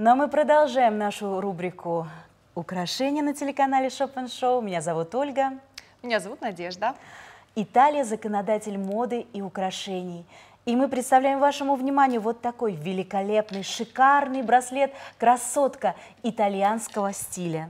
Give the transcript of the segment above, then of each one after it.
Но мы продолжаем нашу рубрику «Украшения» на телеканале Шопен Шоу. Меня зовут Ольга. Меня зовут Надежда. Италия – законодатель моды и украшений. И мы представляем вашему вниманию вот такой великолепный, шикарный браслет «Красотка» итальянского стиля.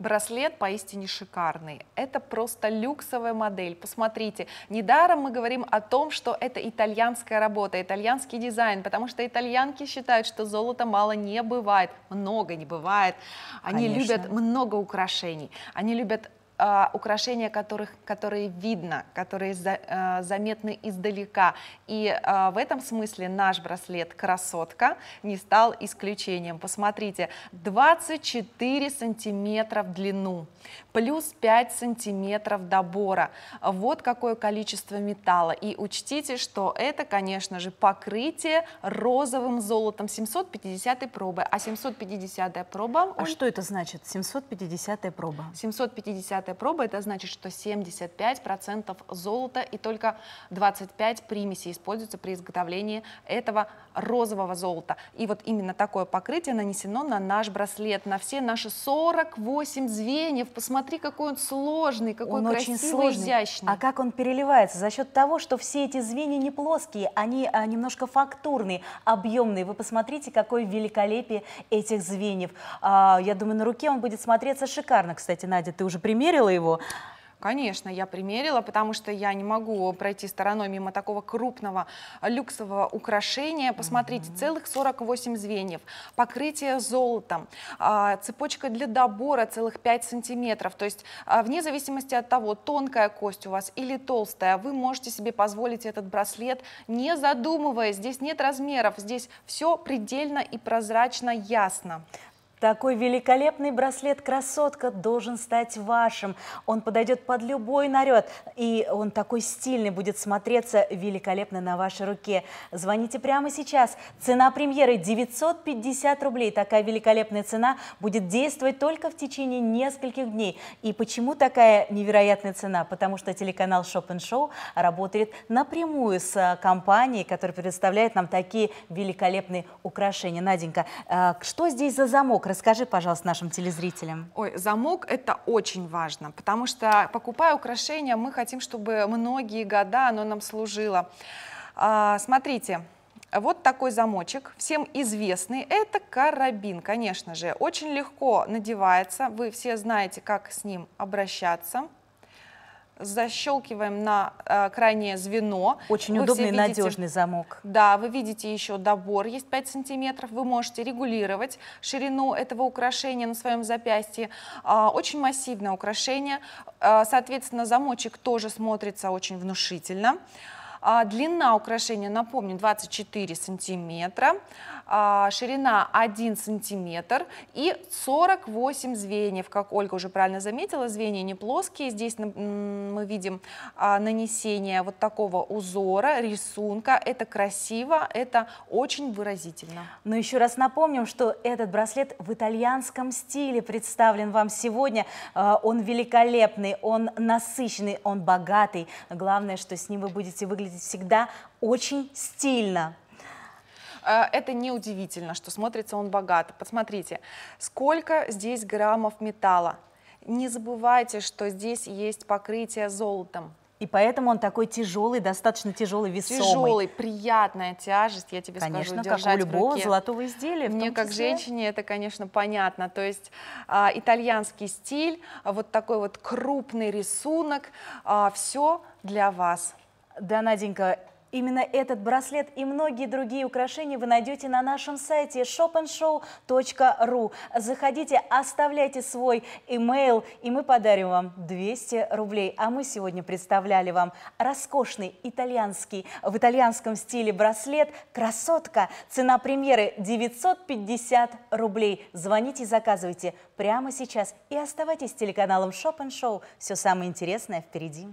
Браслет поистине шикарный. Это просто люксовая модель. Посмотрите, недаром мы говорим о том, что это итальянская работа, итальянский дизайн, потому что итальянки считают, что золота мало не бывает, много не бывает. Они Конечно. любят много украшений, они любят а, украшения, которых, которые видно, которые за, э, заметны издалека. И э, в этом смысле наш браслет «Красотка» не стал исключением. Посмотрите, 24 сантиметра в длину, плюс 5 сантиметров добора. Вот какое количество металла. И учтите, что это, конечно же, покрытие розовым золотом 750 пробы. А 750 проба... А он... что это значит, 750 проба? 750 10 проба, это значит, что 75% золота и только 25 примесей используются при изготовлении этого розового золота. И вот именно такое покрытие нанесено на наш браслет, на все наши 48 звеньев. Посмотри, какой он сложный, какой он красивый, очень сложный. изящный. А как он переливается? За счет того, что все эти звенья не плоские, они а, немножко фактурные, объемные. Вы посмотрите, какое великолепие этих звеньев. А, я думаю, на руке он будет смотреться шикарно. Кстати, Надя, ты уже примерила? примерила его? Конечно, я примерила, потому что я не могу пройти стороной мимо такого крупного люксового украшения. Посмотрите, mm целых 48 звеньев, покрытие золотом, а, цепочка для добора целых 5 сантиметров. То есть а, вне зависимости от того, тонкая кость у вас или толстая, вы можете себе позволить этот браслет, не задумываясь. Здесь нет размеров, здесь все предельно и прозрачно ясно. Такой великолепный браслет-красотка должен стать вашим. Он подойдет под любой наряд, и он такой стильный будет смотреться великолепно на вашей руке. Звоните прямо сейчас. Цена премьеры 950 рублей. Такая великолепная цена будет действовать только в течение нескольких дней. И почему такая невероятная цена? Потому что телеканал Шоп Шоу работает напрямую с э, компанией, которая предоставляет нам такие великолепные украшения. Наденька, э, что здесь за замок? Расскажи, пожалуйста, нашим телезрителям. Ой, замок — это очень важно, потому что, покупая украшения, мы хотим, чтобы многие года оно нам служило. А, смотрите, вот такой замочек, всем известный, это карабин, конечно же. Очень легко надевается, вы все знаете, как с ним обращаться защелкиваем на э, крайнее звено. Очень вы удобный и надежный замок. Да, вы видите еще добор, есть 5 сантиметров, вы можете регулировать ширину этого украшения на своем запястье. Э, очень массивное украшение, э, соответственно, замочек тоже смотрится очень внушительно. А длина украшения, напомню, 24 сантиметра, а ширина 1 сантиметр и 48 звеньев. Как Ольга уже правильно заметила, звенья не плоские. Здесь мы видим а, нанесение вот такого узора, рисунка. Это красиво, это очень выразительно. Но еще раз напомним, что этот браслет в итальянском стиле представлен вам сегодня. Он великолепный, он насыщенный, он богатый. Главное, что с ним вы будете выглядеть выглядеть всегда очень стильно. Э, это неудивительно, что смотрится он богато. Посмотрите, сколько здесь граммов металла. Не забывайте, что здесь есть покрытие золотом. И поэтому он такой тяжелый, достаточно тяжелый, весомый. Тяжелый, приятная тяжесть, я тебе конечно, скажу, Конечно, как у любого золотого изделия. Мне как женщине это, конечно, понятно. То есть э, итальянский стиль, а, вот такой вот крупный рисунок, э, а, все для вас. Да, Наденька, Именно этот браслет и многие другие украшения вы найдете на нашем сайте shopandshow.ru. Заходите, оставляйте свой имейл, и мы подарим вам 200 рублей. А мы сегодня представляли вам роскошный итальянский, в итальянском стиле браслет «Красотка». Цена премьеры 950 рублей. Звоните и заказывайте прямо сейчас. И оставайтесь с телеканалом Shop Show. Все самое интересное впереди.